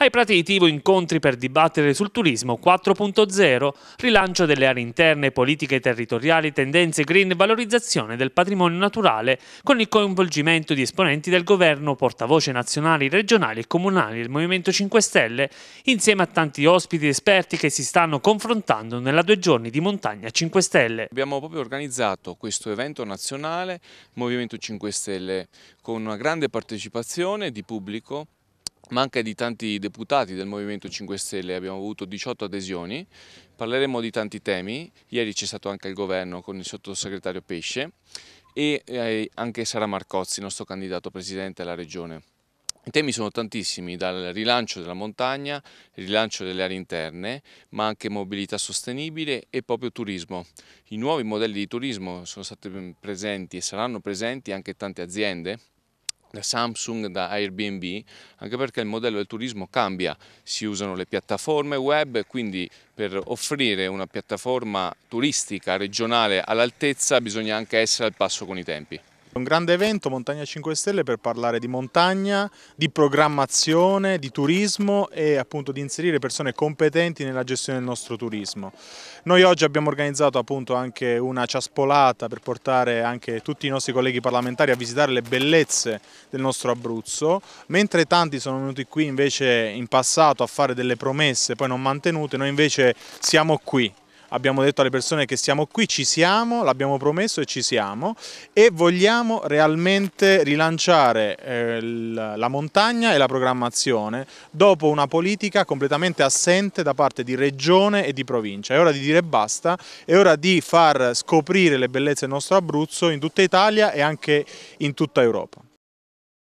Ai Prati di Tivo incontri per dibattere sul turismo 4.0, rilancio delle aree interne, politiche territoriali, tendenze green, valorizzazione del patrimonio naturale, con il coinvolgimento di esponenti del governo, portavoce nazionali, regionali e comunali del Movimento 5 Stelle, insieme a tanti ospiti esperti che si stanno confrontando nella due giorni di Montagna 5 Stelle. Abbiamo proprio organizzato questo evento nazionale Movimento 5 Stelle con una grande partecipazione di pubblico ma anche di tanti deputati del Movimento 5 Stelle, abbiamo avuto 18 adesioni, parleremo di tanti temi, ieri c'è stato anche il governo con il sottosegretario Pesce e eh, anche Sara Marcozzi, nostro candidato presidente alla regione. I temi sono tantissimi, dal rilancio della montagna, rilancio delle aree interne, ma anche mobilità sostenibile e proprio turismo. I nuovi modelli di turismo sono stati mm, presenti e saranno presenti anche tante aziende da eh, Samsung, da Airbnb, anche perché il modello del turismo cambia, si usano le piattaforme web, quindi per offrire una piattaforma turistica regionale all'altezza bisogna anche essere al passo con i tempi. Un grande evento Montagna 5 Stelle per parlare di montagna, di programmazione, di turismo e appunto di inserire persone competenti nella gestione del nostro turismo. Noi oggi abbiamo organizzato appunto anche una ciaspolata per portare anche tutti i nostri colleghi parlamentari a visitare le bellezze del nostro Abruzzo, mentre tanti sono venuti qui invece in passato a fare delle promesse poi non mantenute, noi invece siamo qui abbiamo detto alle persone che siamo qui, ci siamo, l'abbiamo promesso e ci siamo e vogliamo realmente rilanciare eh, la montagna e la programmazione dopo una politica completamente assente da parte di regione e di provincia. È ora di dire basta, è ora di far scoprire le bellezze del nostro Abruzzo in tutta Italia e anche in tutta Europa.